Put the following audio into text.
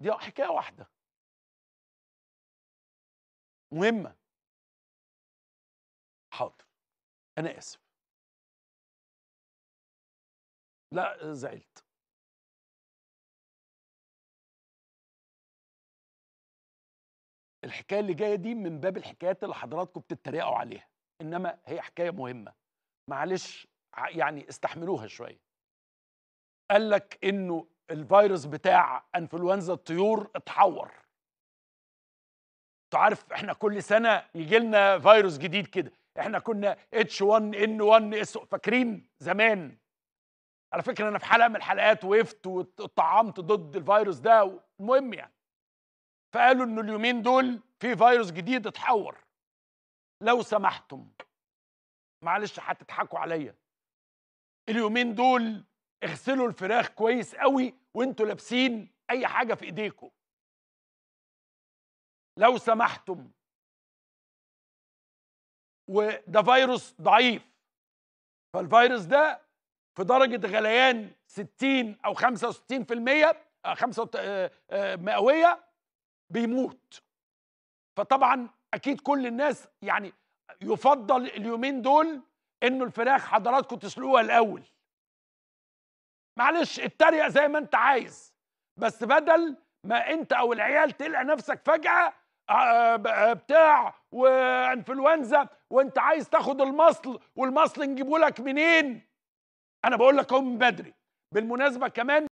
دي حكايه واحده مهمه حاضر انا اسف لا زعلت الحكايه اللي جايه دي من باب الحكايات اللي حضراتكم بتتريقوا عليها انما هي حكايه مهمه معلش يعني استحملوها شويه قال لك انه الفيروس بتاع انفلونزا الطيور اتحور تعرف عارف احنا كل سنه يجي لنا فيروس جديد كده احنا كنا اتش 1 ان 1 اس فاكرين زمان على فكره انا في حلقه من الحلقات وقفت وطعمت ضد الفيروس ده المهم يعني فقالوا ان اليومين دول في فيروس جديد اتحور لو سمحتم معلش هتضحكوا عليا اليومين دول اغسلوا الفراخ كويس قوي وانتوا لابسين اي حاجه في ايديكم لو سمحتم وده فيروس ضعيف فالفيروس ده في درجه غليان 60 او 65% 5 آه، آه، آه، مئويه بيموت فطبعا اكيد كل الناس يعني يفضل اليومين دول انه الفراخ حضراتكم تسلقوها الاول معلش اتريق زي ما انت عايز بس بدل ما انت او العيال تلقى نفسك فجاه آه، آه، آه، بتاع وانفلونزا وانت عايز تاخد المصل والمصل نجيبه لك منين انا بقول لك من بدري بالمناسبه كمان